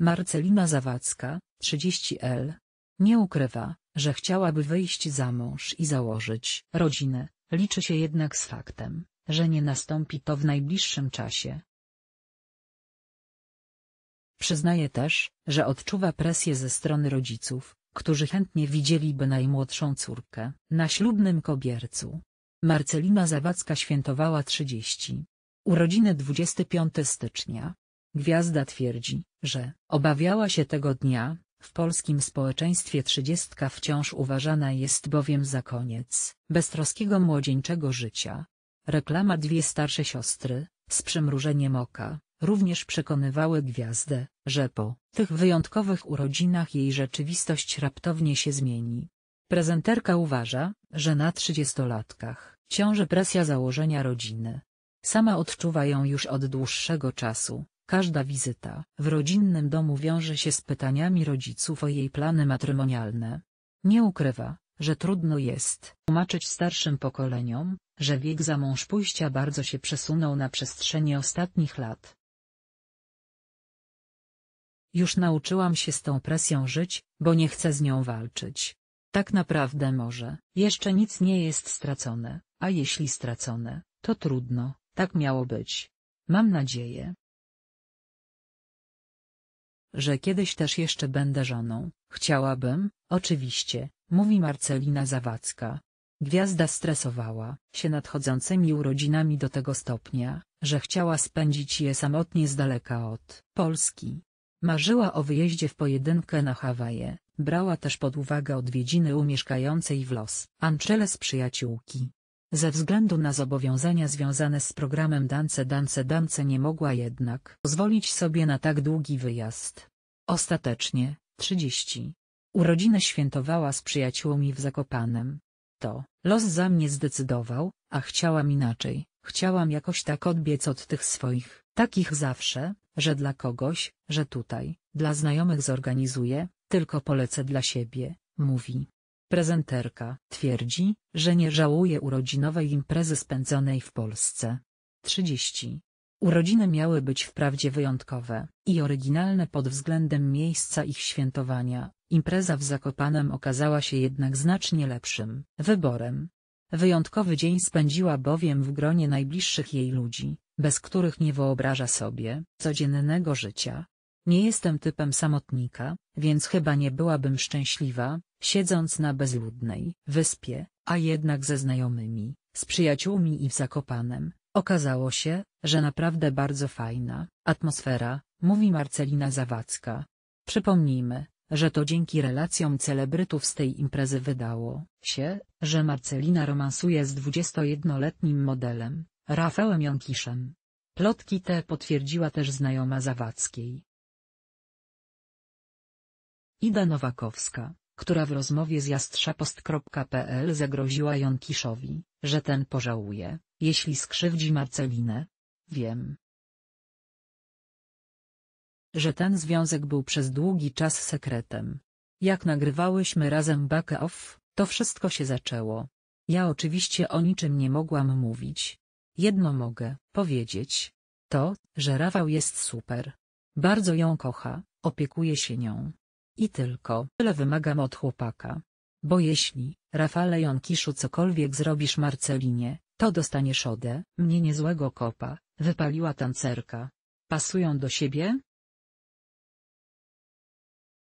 Marcelina Zawadzka, 30L. Nie ukrywa, że chciałaby wyjść za mąż i założyć rodzinę, liczy się jednak z faktem, że nie nastąpi to w najbliższym czasie. Przyznaje też, że odczuwa presję ze strony rodziców, którzy chętnie widzieliby najmłodszą córkę na ślubnym kobiercu. Marcelina Zawadzka świętowała 30. Urodziny 25 stycznia, Gwiazda twierdzi, że obawiała się tego dnia, w polskim społeczeństwie trzydziestka wciąż uważana jest bowiem za koniec beztroskiego młodzieńczego życia. Reklama dwie starsze siostry, z przymrużeniem oka, również przekonywały gwiazdę, że po tych wyjątkowych urodzinach jej rzeczywistość raptownie się zmieni. Prezenterka uważa, że na trzydziestolatkach ciąży presja założenia rodziny. Sama odczuwa ją już od dłuższego czasu, Każda wizyta w rodzinnym domu wiąże się z pytaniami rodziców o jej plany matrymonialne. Nie ukrywa, że trudno jest tłumaczyć starszym pokoleniom, że wiek za mąż pójścia bardzo się przesunął na przestrzeni ostatnich lat. Już nauczyłam się z tą presją żyć, bo nie chcę z nią walczyć. Tak naprawdę może, jeszcze nic nie jest stracone, a jeśli stracone, to trudno, tak miało być. Mam nadzieję, że kiedyś też jeszcze będę żoną, chciałabym, oczywiście, mówi Marcelina Zawadzka. Gwiazda stresowała się nadchodzącymi urodzinami do tego stopnia, że chciała spędzić je samotnie z daleka od Polski. Marzyła o wyjeździe w pojedynkę na Hawaje, brała też pod uwagę odwiedziny umieszkającej w Los Angeles przyjaciółki. Ze względu na zobowiązania związane z programem Dance Dance Dance nie mogła jednak pozwolić sobie na tak długi wyjazd. Ostatecznie, 30. Urodziny świętowała z przyjaciółmi w Zakopanem. To, los za mnie zdecydował, a chciałam inaczej, chciałam jakoś tak odbiec od tych swoich, takich zawsze, że dla kogoś, że tutaj, dla znajomych zorganizuję, tylko polecę dla siebie, mówi. Prezenterka twierdzi, że nie żałuje urodzinowej imprezy spędzonej w Polsce. 30. Urodziny miały być wprawdzie wyjątkowe i oryginalne pod względem miejsca ich świętowania, impreza w Zakopanem okazała się jednak znacznie lepszym wyborem. Wyjątkowy dzień spędziła bowiem w gronie najbliższych jej ludzi, bez których nie wyobraża sobie codziennego życia. Nie jestem typem samotnika, więc chyba nie byłabym szczęśliwa, Siedząc na bezludnej wyspie, a jednak ze znajomymi, z przyjaciółmi i w Zakopanem, okazało się, że naprawdę bardzo fajna atmosfera, mówi Marcelina Zawadzka. Przypomnijmy, że to dzięki relacjom celebrytów z tej imprezy wydało się, że Marcelina romansuje z 21-letnim modelem, Rafałem Jonkiszem. Plotki te potwierdziła też znajoma Zawadzkiej. Ida Nowakowska która w rozmowie z jastrzapost.pl zagroziła Jonkiszowi, że ten pożałuje, jeśli skrzywdzi Marcelinę. Wiem, że ten związek był przez długi czas sekretem. Jak nagrywałyśmy razem back off, to wszystko się zaczęło. Ja oczywiście o niczym nie mogłam mówić. Jedno mogę powiedzieć. To, że Rafał jest super. Bardzo ją kocha, opiekuje się nią, i tylko tyle wymagam od chłopaka. Bo jeśli, Rafale Jonkiszu cokolwiek zrobisz Marcelinie, to dostaniesz ode mnie niezłego kopa, wypaliła tancerka. Pasują do siebie?